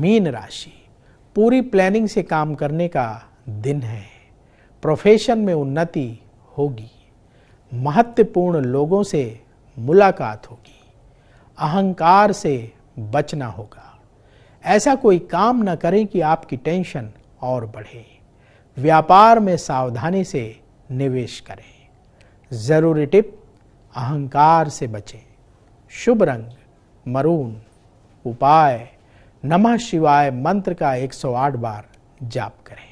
mean राशि पूरी planning से काम करने का दिन है प्रोफेशन में उन्नति होगी महत्वपूर्ण लोगों से मुलाकात होगी अहंकार से बचना होगा ऐसा कोई काम न करें कि आपकी टेंशन और बढ़े व्यापार में सावधानी से निवेश करें जरूरी टिप अहंकार से बचें शुभ रंग मरून उपाय नमः शिवाय मंत्र का 108 बार जाप करें